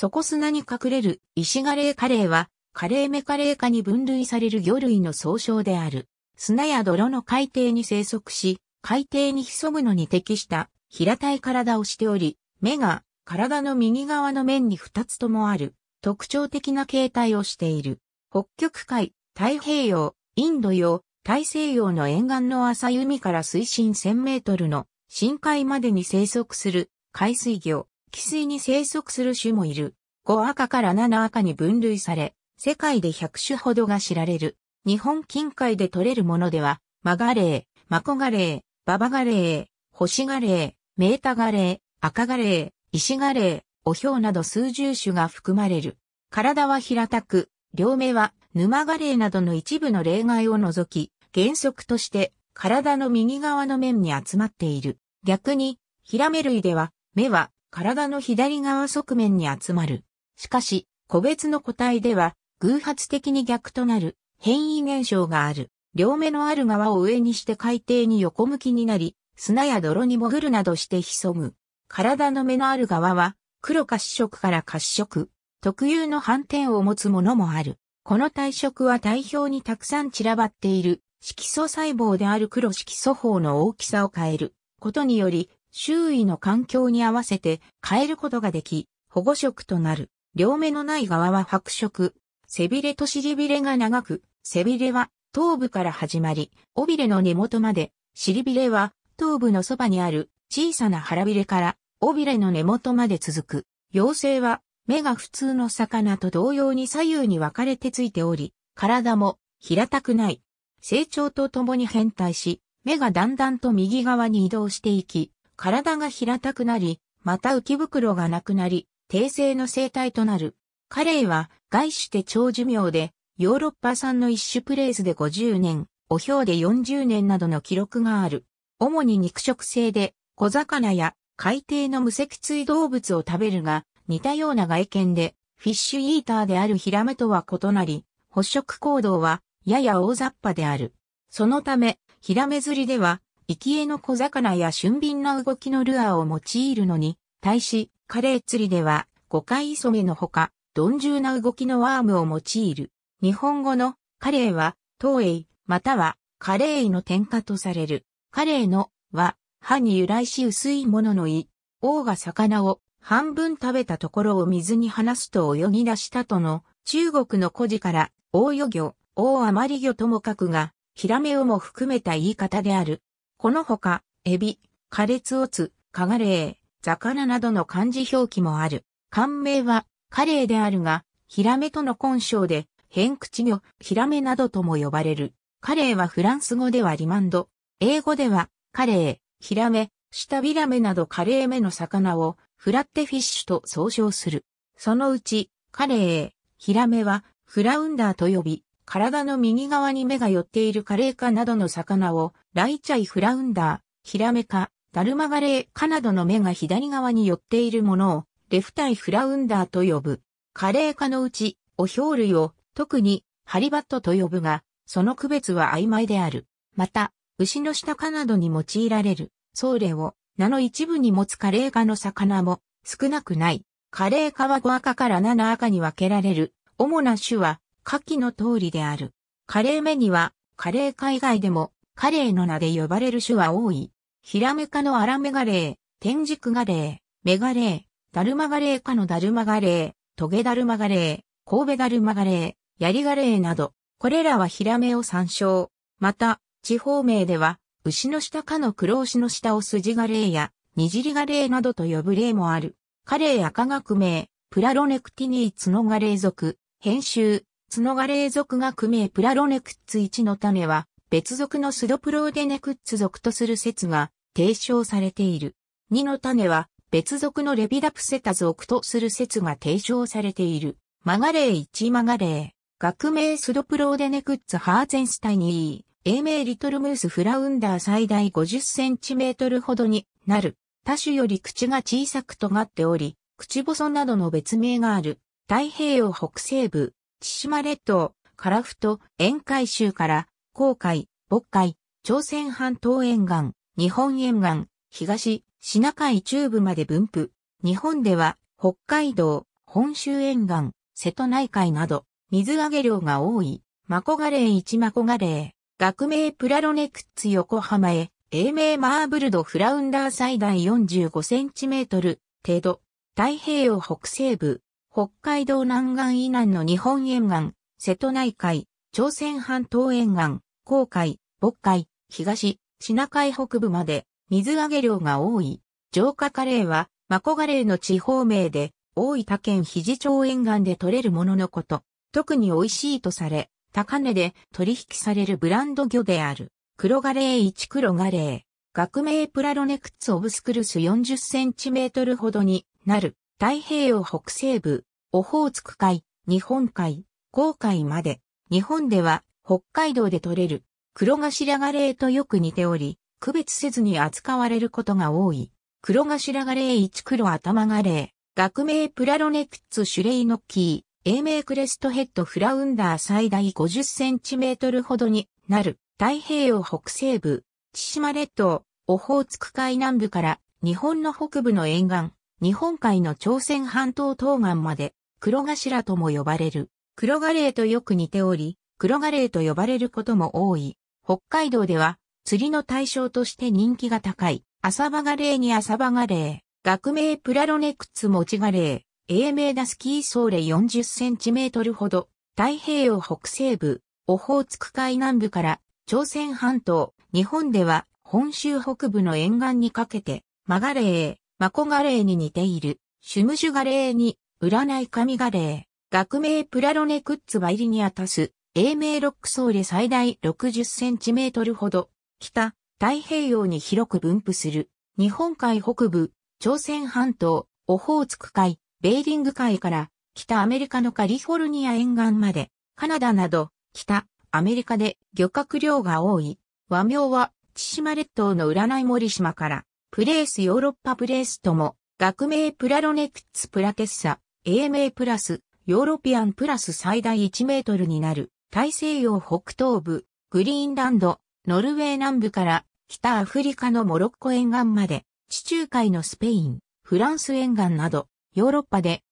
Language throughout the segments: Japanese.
底砂に隠れる石ガレーカレーは、カレーメカレー科に分類される魚類の総称である。砂や泥の海底に生息し、海底に潜むのに適した平たい体をしており、目が体の右側の面に2つともある特徴的な形態をしている。北極海、太平洋、インド洋、大西洋の沿岸の浅い海から水深1000メートルの深海までに生息する海水魚、汽水に生息する種もいる。5赤から7赤に分類され、世界で100種ほどが知られる。日本近海で取れるものでは、マガレー、マコガレー、ババガレー、ホシガレー、メータガレー、赤ガレー、石ガレー、おヒョウなど数十種が含まれる。体は平たく、両目は沼ガレーなどの一部の例外を除き、原則として体の右側の面に集まっている。逆に、ヒラメ類では、目は体の左側側面に集まる。しかし、個別の個体では、偶発的に逆となる変異現象がある。両目のある側を上にして海底に横向きになり、砂や泥に潜るなどして潜む。体の目のある側は、黒褐色から褐色、特有の斑点を持つものもある。この体色は体表にたくさん散らばっている色素細胞である黒色素胞の大きさを変えることにより、周囲の環境に合わせて変えることができ、保護色となる。両目のない側は白色。背びれと尻びれが長く、背びれは頭部から始まり、尾びれの根元まで、尻びれは頭部のそばにある小さな腹びれから尾びれの根元まで続く。幼生は目が普通の魚と同様に左右に分かれてついており、体も平たくない。成長とともに変態し、目がだんだんと右側に移動していき、体が平たくなり、また浮き袋がなくなり、帝政の生態となる。カレイは外種て長寿命で、ヨーロッパ産の一種プレースで50年、お氷で40年などの記録がある。主に肉食性で、小魚や海底の無脊椎動物を食べるが、似たような外見で、フィッシュイーターであるヒラメとは異なり、捕食行動は、やや大雑把である。そのため、ヒラメ釣りでは、生き餌の小魚や俊敏な動きのルアーを用いるのに、対し、カレー釣りでは、5回磯目のほか、鈍重な動きのワームを用いる。日本語のカレーは、東栄、またはカレーの添加とされる。カレーのは、歯に由来し薄いもののい。王が魚を半分食べたところを水に放すと泳ぎ出したとの中国の古事から大魚魚、大余り魚ともかくが、ヒラメをも含めた言い方である。このほか、エビ、カレツオツ、カガレー、魚などの漢字表記もある。漢名は、カレイであるが、ヒラメとの混称で、変口魚、ヒラメなどとも呼ばれる。カレイはフランス語ではリマンド、英語では、カレイ、ヒラメ、シタビラメなどカレイ目の魚を、フラッテフィッシュと総称する。そのうち、カレイ、ヒラメは、フラウンダーと呼び、体の右側に目が寄っているカレイ科などの魚を、ライチャイフラウンダー、ヒラメ科、ダルマガレー、カナドの目が左側に寄っているものを、レフタイフラウンダーと呼ぶ。カレー科のうち、お表類を、特に、ハリバットと呼ぶが、その区別は曖昧である。また、牛の下カナドに用いられる、ソーレを、名の一部に持つカレー科の魚も、少なくない。カレー科は5赤から7赤に分けられる。主な種は、下記の通りである。カレー目には、レー科以外でも、カレーの名で呼ばれる種は多い。ヒラメ科のアラメガレイ、天竺ガレイ、メガレイ、ダルマガレイ科のダルマガレイ、トゲダルマガレイ、神戸ダルマガレイ、ヤリガレイなど、これらはヒラメを参照。また、地方名では、牛の下科の黒牛の下を筋ガレイや、ニジリガレイなどと呼ぶ例もある。カレイ赤学名、プラロネクティニーツノガレイ族、編集、ツノガレイ族学名プラロネクッツ1の種は、別属のスドプローデネクッツ族とする説が提唱されている。2の種は別属のレビダプセタ属とする説が提唱されている。マガレー1マガレー。学名スドプローデネクッツハーゼンスタイニー。英名リトルムースフラウンダー最大50センチメートルほどになる。他種より口が小さく尖っており、口細などの別名がある。太平洋北西部、千島列島、カラフト、沿海州から、航海、渤海、朝鮮半島沿岸、日本沿岸、東、シナ海中部まで分布。日本では、北海道、本州沿岸、瀬戸内海など、水揚げ量が多い、マコガレイ1マコガレイ、学名プラロネクッツ横浜へ、英名マーブルドフラウンダー最大45センチメートル程度、太平洋北西部、北海道南岸以南の日本沿岸、瀬戸内海、朝鮮半島沿岸、黄海、渤海、東、シナ海北部まで水揚げ量が多い。浄化カレーは、マコガレーの地方名で、大分県肘町沿岸で取れるもののこと。特に美味しいとされ、高値で取引されるブランド魚である。黒ガレー1黒ガレー。学名プラロネクツオブスクルス40センチメートルほどになる。太平洋北西部、オホーツク海、日本海、黄海まで。日本では北海道で取れる黒頭ガレーとよく似ており、区別せずに扱われることが多い。黒頭ガレー1黒頭ガレー、学名プラロネクッツシュレイノッキー、英名クレストヘッドフラウンダー最大50センチメートルほどになる、太平洋北西部、千島列島、オホーツク海南部から日本の北部の沿岸、日本海の朝鮮半島東岸まで、黒頭とも呼ばれる。黒ガレーとよく似ており、黒ガレーと呼ばれることも多い。北海道では釣りの対象として人気が高い、浅バガレーに浅バガレー、学名プラロネクツモチガレー、英名ダスキーソーレ40センチメートルほど、太平洋北西部、オホーツク海南部から朝鮮半島、日本では本州北部の沿岸にかけて、マガレー、マコガレーに似ている、シュムシュガレーに、占い神ガレー、学名プラロネクッツバイリニアタス、英明ロックソーレ最大60センチメートルほど、北、太平洋に広く分布する、日本海北部、朝鮮半島、オホーツク海、ベーリング海から北アメリカのカリフォルニア沿岸まで、カナダなど北アメリカで漁獲量が多い。和名は千島列島の占い森島からプレースヨーロッパプレースとも学名プラロネクッツプラテッサ、英名プラス、ヨーロピアンプラス最大1メートルになる。大西洋北東部、グリーンランド、ノルウェー南部から北アフリカのモロッコ沿岸まで、地中海のスペイン、フランス沿岸など、ヨーロッパで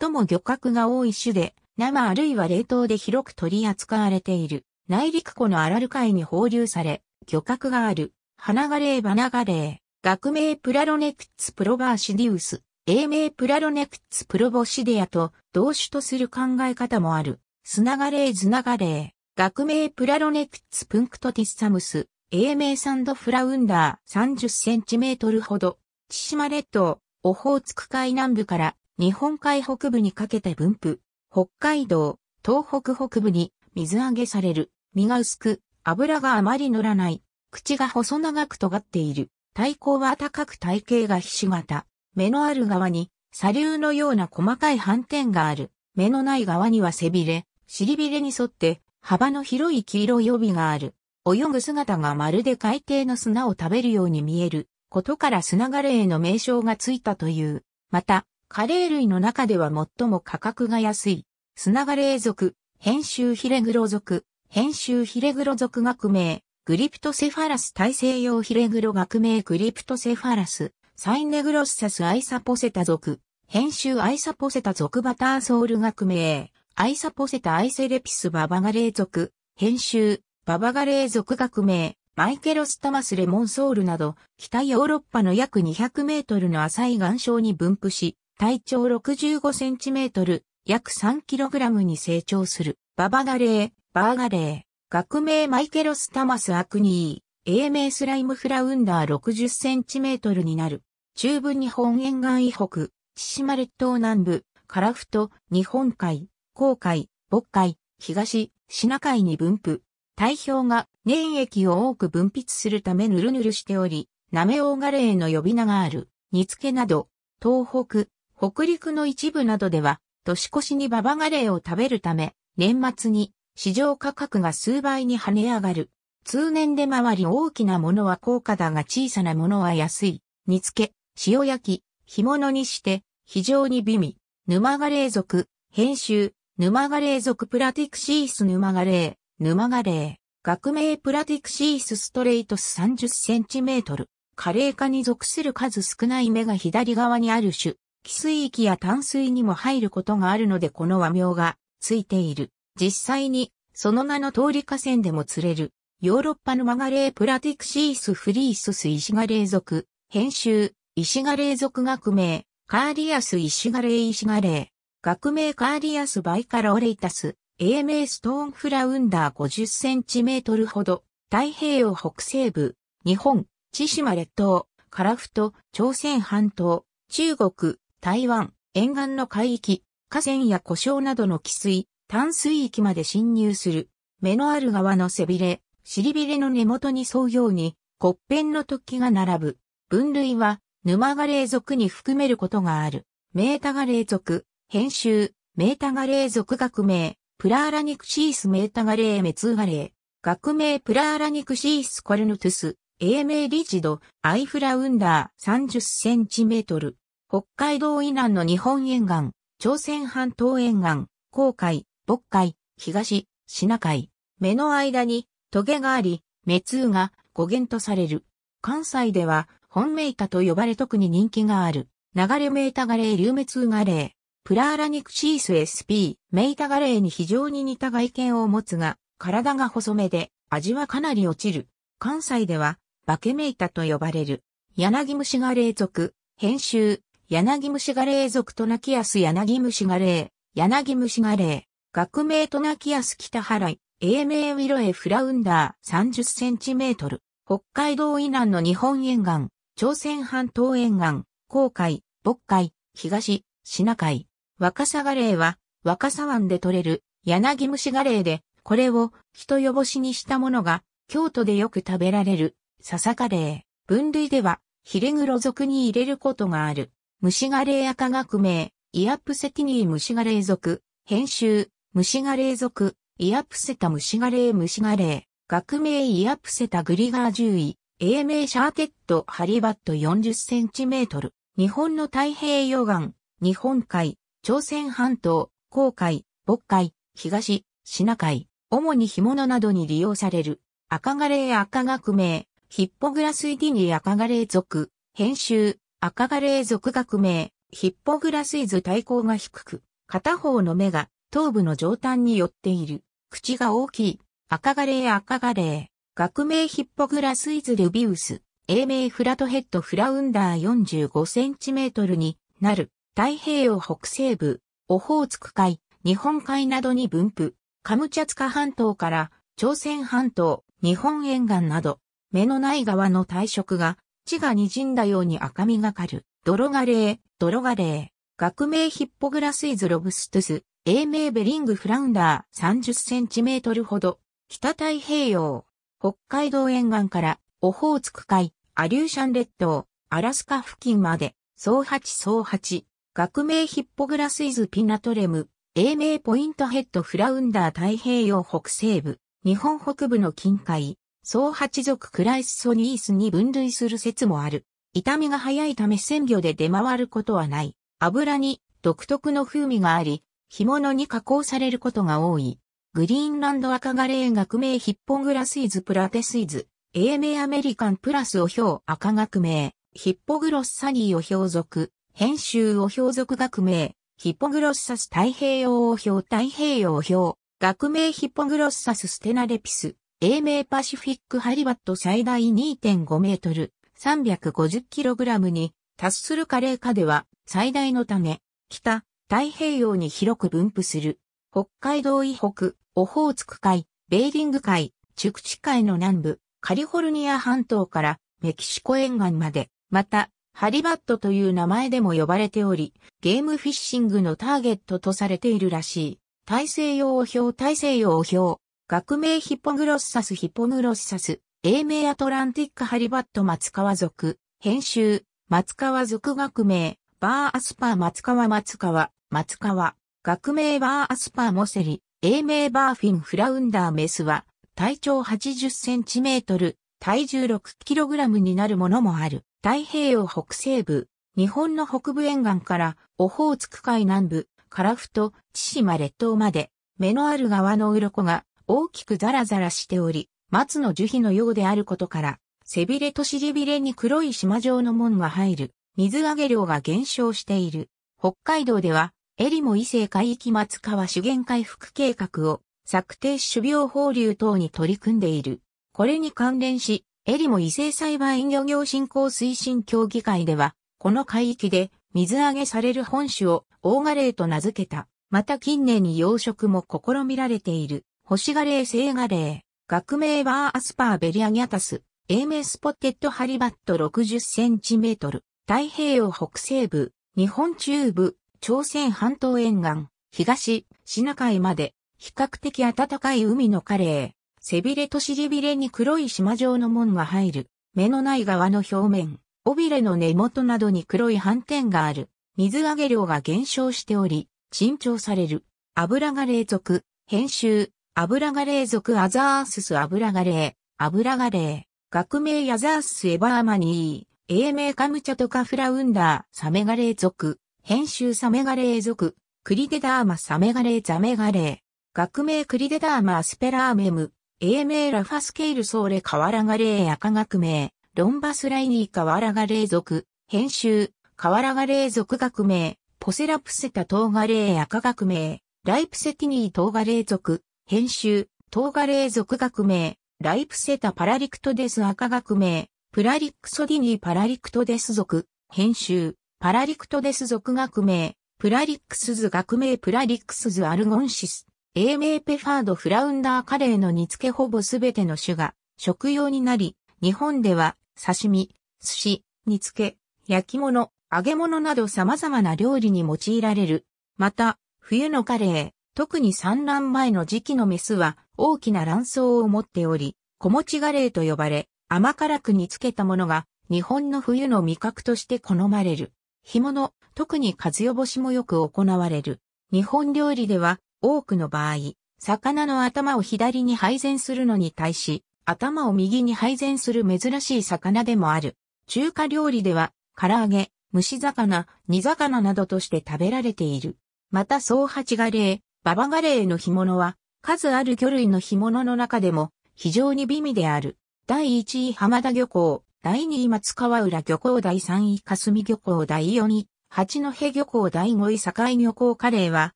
最も漁獲が多い種で、生あるいは冷凍で広く取り扱われている。内陸湖のアラル海に放流され、漁獲がある、花ガレーバナガレー、学名プラロネクッツプロバーシディウス、英名プラロネクッツプロボシディアと同種とする考え方もある。スナガレーズナガレー、学名プラロネクツプンクトティッサムス、英名サンドフラウンダー30センチメートルほど、千島列島、オホーツク海南部から日本海北部にかけて分布、北海道、東北北部に水揚げされる、身が薄く、油があまり乗らない、口が細長く尖っている、体高は高く体型がひし形、目のある側に、砂流のような細かい斑点がある、目のない側には背びれ、尻びれに沿って幅の広い黄色い帯がある。泳ぐ姿がまるで海底の砂を食べるように見えることから砂ガレーの名称がついたという。また、カレー類の中では最も価格が安い。砂ガレー属、編集ヒレグロ属、編集ヒレグロ属学名、グリプトセファラス大西洋ヒレグロ学名グリプトセファラス、サイネグロッサスアイサポセタ属、編集アイサポセタ属バターソウル学名、アイサポセタアイセレピスババガレー族、編集、ババガレー族学名、マイケロス・タマス・レモンソールなど、北ヨーロッパの約200メートルの浅い岩礁に分布し、体長65センチメートル、約3キログラムに成長する、ババガレー、バーガレー、学名マイケロス・タマス・アクニー、英名スライム・フラウンダー60センチメートルになる、中部日本沿岸以北、千島列島南部、カラフト、日本海、航海、渤海、東、シナ海に分布。体表が粘液を多く分泌するためぬるぬるしており、ナメオオガレイの呼び名がある、煮付けなど、東北、北陸の一部などでは、年越しにババガレイを食べるため、年末に市場価格が数倍に跳ね上がる。通年で回り大きなものは高価だが小さなものは安い。煮付け、塩焼き、干物にして、非常に美味。沼ガレイ族、編集、沼ガレー属プラティクシース沼ガレー、沼ガレー。学名プラティクシースストレイトス3 0トル、カレー科に属する数少ない目が左側にある種。寄水域や淡水にも入ることがあるのでこの和名がついている。実際に、その名の通り河川でも釣れる。ヨーロッパ沼ガレープラティクシースフリースス石ガレー属。編集、石ガレー属学名。カーリアス石ガレー石ガレー。学名カーリアス・バイカロレイタス、英名ストーンフラウンダー50センチメートルほど、太平洋北西部、日本、千島列島、カラフト、朝鮮半島、中国、台湾、沿岸の海域、河川や湖沼などの汽水、淡水域まで侵入する。目のある側の背びれ、尻びれの根元に沿うように、骨片の突起が並ぶ。分類は、沼ガレー属に含めることがある。メータガレー属、編集、メータガレー属学名、プラーラニクシースメータガレーメツーガレー、学名プラーラニクシースコルヌトゥス、英名リジド、アイフラウンダー30センチメートル、北海道以南の日本沿岸、朝鮮半島沿岸、航海、渤海、東、シナ海、目の間に、トゲがあり、メツーが語源とされる。関西では、本メータと呼ばれ特に人気がある。流れメータガレー流メツーガレー。プラーラニクシース SP、メイタガレーに非常に似た外見を持つが、体が細めで、味はかなり落ちる。関西では、バケメイタと呼ばれる。柳虫ガレー族、編集、柳虫ガレー族となきやす柳虫ガレー、柳虫ガレー、学名となきやす北原い、英名ウィロエフラウンダー30センチメートル、北海道以南の日本沿岸、朝鮮半島沿岸、黄海、北海、東、シナ海。若さガレイは、若さ湾で採れる柳虫ガレイで、これを人よぼしにしたものが、京都でよく食べられる、笹ガレイ。分類では、ヒレグロ属に入れることがある。虫ガレイ赤学名、イアプセティニー虫ガレイ属、編集、虫ガレイ属、イアプセタ虫ガレイ虫ガレイ。学名イアプセタグリガー10位、英名シャーテッドハリバット40センチメートル。日本の太平洋岸、日本海、朝鮮半島、黄海、渤海、東、シナ海、主に干物などに利用される、赤ガレー赤学名、ヒッポグラスイディニ赤ガレー族、編集、赤ガレー族学名、ヒッポグラスイズ対抗が低く、片方の目が頭部の上端に寄っている、口が大きい、赤ガレー赤ガレー、学名ヒッポグラスイズルビウス、英名フラトヘッドフラウンダー4 5トルになる。太平洋北西部、オホーツク海、日本海などに分布、カムチャツカ半島から朝鮮半島、日本沿岸など、目のない側の体色が、血が滲んだように赤みがかる、ドロガレー、ドロガレー、学名ヒッポグラスイズロブストゥス、英名ベリングフラウンダー30センチメートルほど、北太平洋、北海道沿岸からオホーツク海、アリューシャン列島、アラスカ付近まで、総八総八、学名ヒッポグラスイズピナトレム、英名ポイントヘッドフラウンダー太平洋北西部、日本北部の近海、総八族クライスソニースに分類する説もある。痛みが早いため鮮魚で出回ることはない。油に独特の風味があり、干物に加工されることが多い。グリーンランド赤ガレー学名ヒッポグラスイズプラテスイズ、英名アメリカンプラスを表赤学名、ヒッポグロスサニーを表属。編集を表属学名、ヒポグロッサス太平洋を表太平洋表、学名ヒポグロッサスステナレピス、英名パシフィックハリバット最大2.5メートル、3 5 0ラムに達するカレー下では最大のため、北、太平洋に広く分布する。北海道以北、オホーツク海、ベーリング海、ク地海の南部、カリフォルニア半島からメキシコ沿岸まで、また、ハリバットという名前でも呼ばれており、ゲームフィッシングのターゲットとされているらしい。大西洋表大西洋表、学名ヒポグロッサスヒポグロッサス、英名アトランティックハリバット松川族、編集、松川族学名、バーアスパー松川松川、松川、学名バーアスパーモセリ、英名バーフィンフラウンダーメスは、体長80センチメートル、体重 6kg になるものもある。太平洋北西部、日本の北部沿岸からオホーツク海南部、カラフト、千島列島まで、目のある側の鱗が大きくザラザラしており、松の樹皮のようであることから、背びれと尻びれに黒い島状の門が入る、水揚げ量が減少している。北海道では、エリモ伊勢海域松川資源回復計画を策定種苗放流等に取り組んでいる。これに関連し、エリモ異性裁判漁業振興推進協議会では、この海域で水揚げされる本種を大ガレイと名付けた。また近年に養殖も試みられている、星ガレイ、生ガレイ。学名はアスパーベリアギャタス、英名スポテッドハリバット60センチメートル、太平洋北西部、日本中部、朝鮮半島沿岸、東、シナ海まで、比較的暖かい海のカレー、背びれと尻びれに黒い縞状の紋が入る。目のない側の表面、尾びれの根元などに黒い斑点がある。水揚げ量が減少しており、沈重される。油が霊族、編集、油が霊族アザースス油が霊、油が霊、学名ヤザースエバーマニー、英名カムチャトカフラウンダー、サメガレ族、編集サメガレ族、クリデダーマサメガレザメガレ学名クリデダーマアスペラーメム、AMA ラファスケールソーレワラガレー赤学名、ロンバスライニーワラガレー族、編集、ワラガレー族学名、ポセラプセタトーガレー赤学名、ライプセティニー東ガレー族、編集、トーガレー族学名、ライプセタパラリクトデス赤学名、プラリックソディニーパラリクトデス族、編集、パラリクトデス族学名、プラリックスズ学名プラリックスズアルゴンシス、英名ペファードフラウンダーカレーの煮付けほぼすべての種が食用になり、日本では刺身、寿司、煮付け、焼き物、揚げ物など様々な料理に用いられる。また、冬のカレー、特に産卵前の時期のメスは大きな卵巣を持っており、小餅ガレーと呼ばれ、甘辛く煮付けたものが日本の冬の味覚として好まれる。干物、特に風よ干しもよく行われる。日本料理では多くの場合、魚の頭を左に配膳するのに対し、頭を右に配膳する珍しい魚でもある。中華料理では、唐揚げ、蒸し魚、煮魚などとして食べられている。また、総八ガレー、ババガレーの干物は、数ある魚類の干物の中でも、非常に美味である。第1位浜田漁港、第2位松川浦漁港、第3位霞漁港、第4位八戸漁港、第5位境漁港カレーは、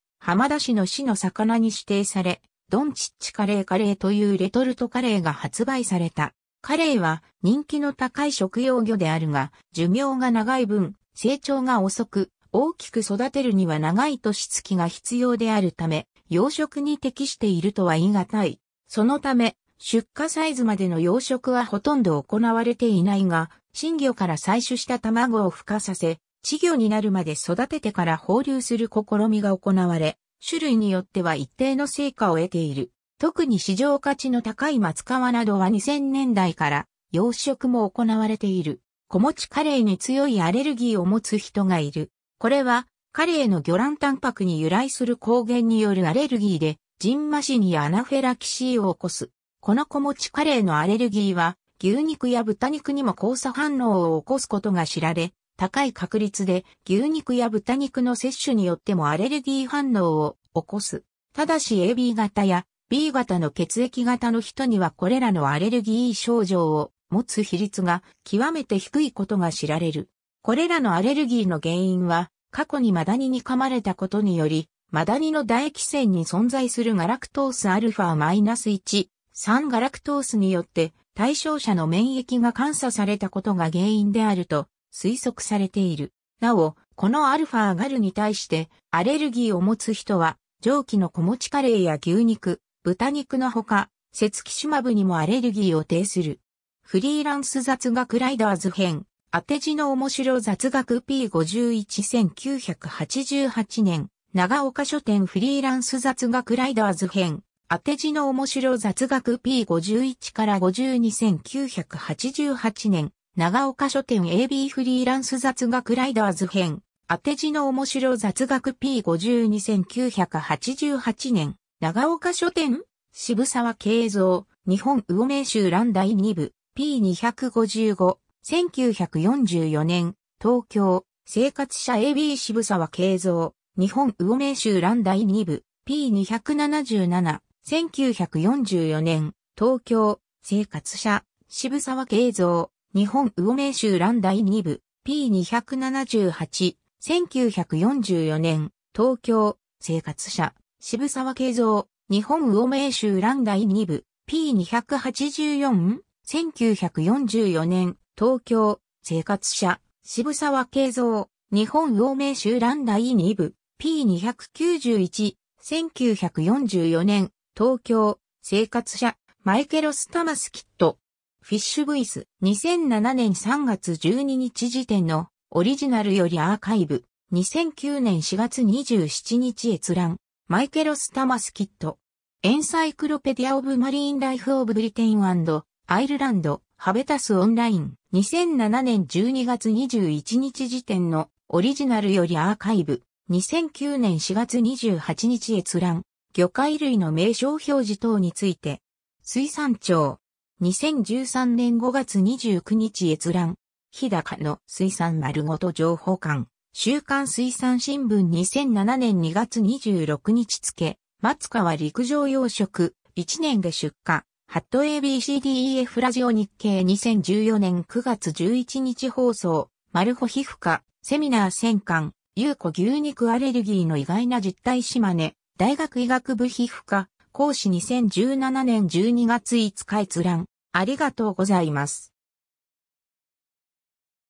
浜田市の市の魚に指定され、ドンチッチカレーカレーというレトルトカレーが発売された。カレーは人気の高い食用魚であるが、寿命が長い分、成長が遅く、大きく育てるには長い年月が必要であるため、養殖に適しているとは言い難い。そのため、出荷サイズまでの養殖はほとんど行われていないが、新魚から採取した卵を孵化させ、稚魚になるまで育ててから放流する試みが行われ、種類によっては一定の成果を得ている。特に市場価値の高い松川などは2000年代から養殖も行われている。小餅カレイに強いアレルギーを持つ人がいる。これはカレイの魚卵タンパクに由来する抗原によるアレルギーで、ジンマシンやアナフェラキシーを起こす。この小餅カレイのアレルギーは牛肉や豚肉にも交差反応を起こすことが知られ、高い確率で牛肉や豚肉の摂取によってもアレルギー反応を起こす。ただし AB 型や B 型の血液型の人にはこれらのアレルギー症状を持つ比率が極めて低いことが知られる。これらのアレルギーの原因は過去にマダニに噛まれたことによりマダニの唾液腺に存在するガラクトース α-1、3ガラクトースによって対象者の免疫が監査されたことが原因であると推測されている。なお、このアルファガルに対してアレルギーを持つ人は、蒸気の小餅カレーや牛肉、豚肉のほか、セツキシマブにもアレルギーを呈する。フリーランス雑学ライダーズ編、当て字の面白雑学 P511988 年、長岡書店フリーランス雑学ライダーズ編、当て字の面白雑学 P51 から52988年、長岡書店 AB フリーランス雑学ライダーズ編、当て字の面白雑学 P52988 年、長岡書店、渋沢慶三、日本魚名集乱第2部、P255、1944年、東京、生活者 AB 渋沢慶三、日本魚名集乱第2部、P277、1944年、東京、生活者、渋沢慶三、日本魚名集欄第2部 P278、1944年、東京、生活者、渋沢慶三、日本魚名集欄第2部 P284、1944年、東京、生活者、渋沢慶三、日本魚名集欄第2部 P291、1944年、東京、生活者、マイケロス・タマスキット、フィッシュブイス2007年3月12日時点のオリジナルよりアーカイブ2009年4月27日閲覧マイケロス・タマスキットエンサイクロペディア・オブ・マリーン・ライフ・オブ・ブリテインアイルランドハベタス・オンライン2007年12月21日時点のオリジナルよりアーカイブ2009年4月28日閲覧魚介類の名称表示等について水産庁2013年5月29日閲覧。日高の水産丸ごと情報館。週刊水産新聞2007年2月26日付。松川陸上養殖。1年で出荷。ハット ABCDEF ラジオ日経2014年9月11日放送。マルホ皮膚科。セミナー戦艦。0有子牛肉アレルギーの意外な実態島根。大学医学部皮膚科。講師2017年12月5日閲覧。ありがとうございます。